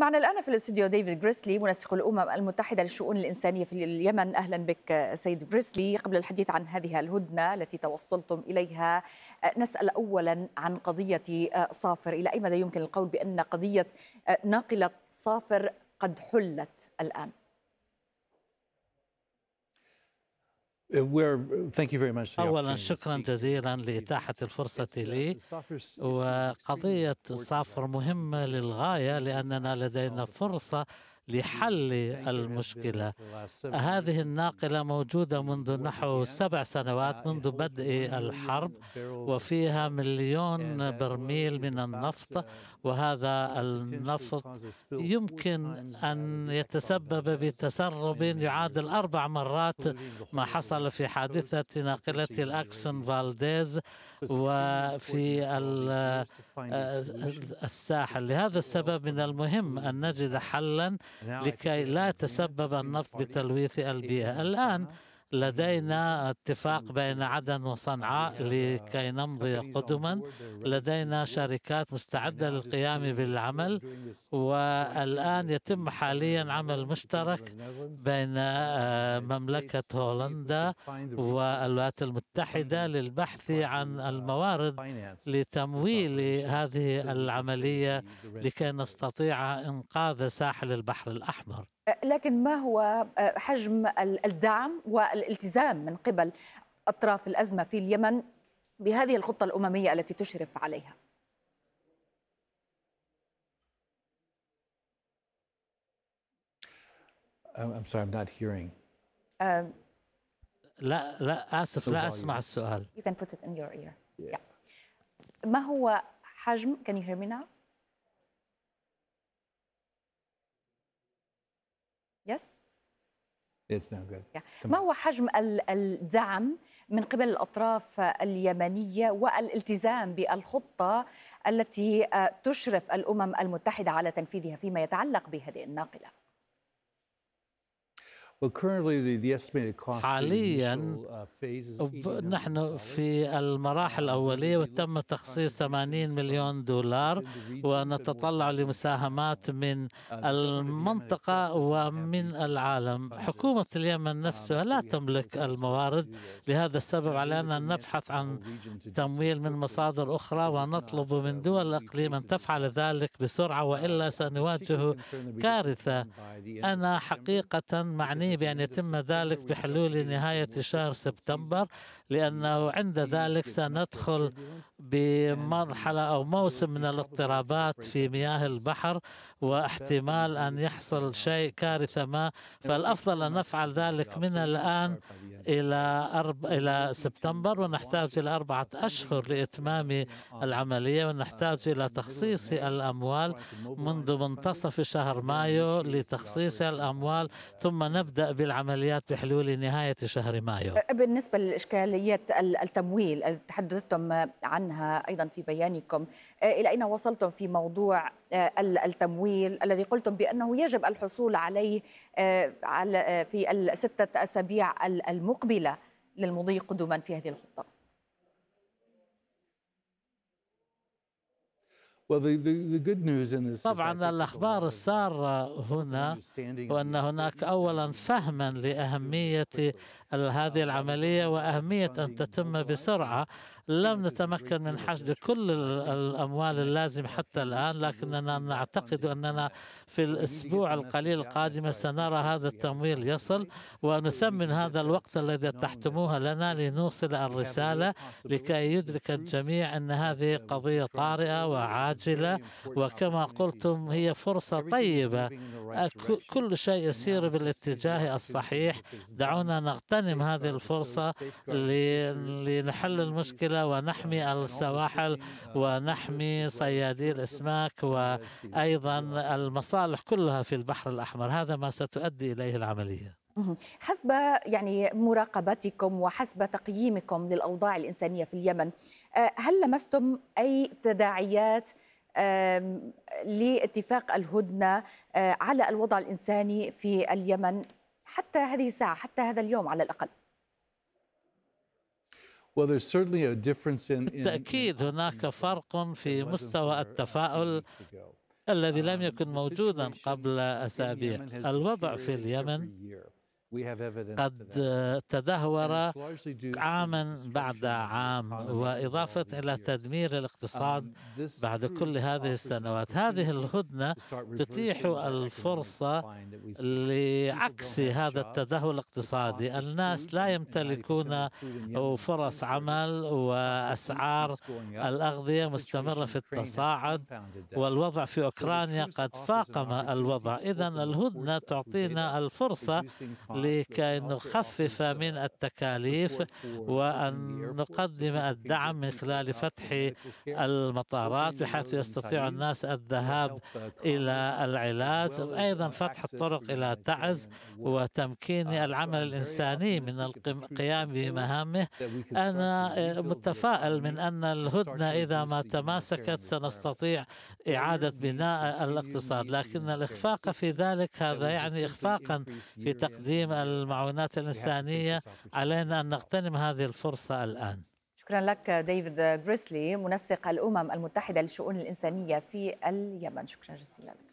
معنا الآن في الاستوديو ديفيد غريسلي منسق الأمم المتحدة للشؤون الإنسانية في اليمن أهلا بك سيد غريسلي قبل الحديث عن هذه الهدنة التي توصلتم إليها نسأل أولا عن قضية صافر إلى أي مدى يمكن القول بأن قضية ناقلة صافر قد حلت الآن Uh, أولا شكرا جزيلا لإتاحة الفرصة uh, لي وقضية صافر مهمة للغاية لأننا لدينا فرصة لحل المشكلة هذه الناقلة موجودة منذ نحو سبع سنوات uh, منذ بدء الحرب وفيها مليون uh, برميل من النفط uh, وهذا النفط يمكن أن يتسبب بتسرب يعادل أربع مرات ما حصل في حادثة ناقلة الأكسون فالديز وفي الساحل لهذا السبب من المهم أن نجد حلا لكي لا تسبب النفط بتلويث البيئة الآن لدينا اتفاق بين عدن وصنعاء آه، لكي نمضي قدما لدينا شركات مستعدة للقيام بالعمل والآن يتم حاليا عمل مشترك بين آه، مملكة هولندا والولايات المتحدة للبحث عن uh, الموارد لتمويل هذه العملية لكي نستطيع إنقاذ ساحل البحر الأحمر لكن ما هو آه، حجم الدعم والالتزام من قبل اطراف الازمه في اليمن بهذه الخطه الامميه التي تشرف عليها؟ I'm sorry, I'm not hearing. Um, لا لا اسف لا اسمع السؤال. You can put it in your ear. Yeah. ما هو حجم can you hear me now? Yes? It's not good. Yeah. ما هو حجم الدعم من قبل الأطراف اليمنية والالتزام بالخطة التي آه، تشرف الأمم المتحدة على تنفيذها فيما يتعلق بهذه الناقلة؟ حاليا uh, نحن في المراحل uh, الأولية وتم تخصيص 80 مليون دولار ونتطلع لمساهمات من uh, المنطقة ومن العالم حكومة اليمن نفسها لا تملك الموارد لهذا السبب علينا أن نبحث عن تمويل من مصادر أخرى ونطلب من دول الإقليم أن تفعل ذلك بسرعة وإلا سنواجه كارثة أنا حقيقة معني بأن يتم ذلك بحلول نهاية شهر سبتمبر لأنه عند ذلك سندخل بمرحلة أو موسم من الاضطرابات في مياه البحر واحتمال أن يحصل شيء كارثة ما فالأفضل أن نفعل ذلك من الآن إلى أرب... إلى سبتمبر ونحتاج إلى أربعة أشهر لإتمام العملية ونحتاج إلى تخصيص الأموال منذ منتصف شهر مايو لتخصيص الأموال ثم نبدأ نبدأ بالعمليات بحلول نهاية شهر مايو بالنسبة لإشكاليات التمويل التي تحدثتم عنها أيضا في بيانكم إلى أين وصلتم في موضوع آه، التمويل الذي قلتم بأنه يجب الحصول عليه آه، آه، في الستة أسابيع المقبلة للمضي قدما في هذه الخطة طبعا الأخبار السارة هنا وأن هناك أولا فهما لأهمية هذه العملية وأهمية أن تتم بسرعة لم نتمكن من حشد كل الأموال اللازمة حتى الآن لكننا نعتقد أننا في الأسبوع القليل القادم سنرى هذا التمويل يصل ونثمن هذا الوقت الذي تحتموه لنا لنوصل الرسالة لكي يدرك الجميع أن هذه قضية طارئة وعاجلة عاجلة وكما قلتم هي فرصة طيبة آه، كل شيء يسير بالاتجاه الصحيح دعونا نغتنم هذه الفرصة لنحل المشكلة ونحمي السواحل ونحمي صيادي الأسماك وأيضا المصالح كلها في البحر الأحمر هذا ما ستؤدي إليه العملية حسب يعني مراقبتكم وحسب تقييمكم للاوضاع الانسانيه في اليمن آه، هل لمستم اي تداعيات لاتفاق الهدنه آه، على الوضع الانساني في اليمن حتى هذه الساعه حتى هذا اليوم على الاقل بالتاكيد هناك فرق في مستوى التفاؤل الذي لم um, يكن موجودا قبل اسابيع الوضع في اليمن قد تدهور عاما بعد عام وإضافة إلى تدمير الاقتصاد um, بعد كل هذه السنوات هذه الهدنة تتيح الفرصة لعكس هذا التدهور الاقتصادي الناس لا يمتلكون فرص عمل وأسعار الأغذية مستمرة في التصاعد والوضع في أوكرانيا قد فاقم الوضع إذا الهدنة تعطينا الفرصة آه، لكي نخفف من التكاليف وأن نقدم الدعم من خلال آه، فتح المطارات بحيث يستطيع الناس الذهاب uh, إلى العلاج أيضا uh, فتح الطرق إلى تعز وتمكين العمل الإنساني من القيام بمهامه أنا آه، متفائل من أن الهدنة إذا ما تماسكت سنستطيع إعادة بناء الاقتصاد لكن الإخفاق في ذلك هذا يعني إخفاقا في تقديم تقديم المعونات الإنسانية علينا أن نغتنم هذه الفرصة الآن شكرا لك ديفيد غريسلي منسق الأمم المتحدة للشؤون الإنسانية في اليمن شكرا جزيلا لك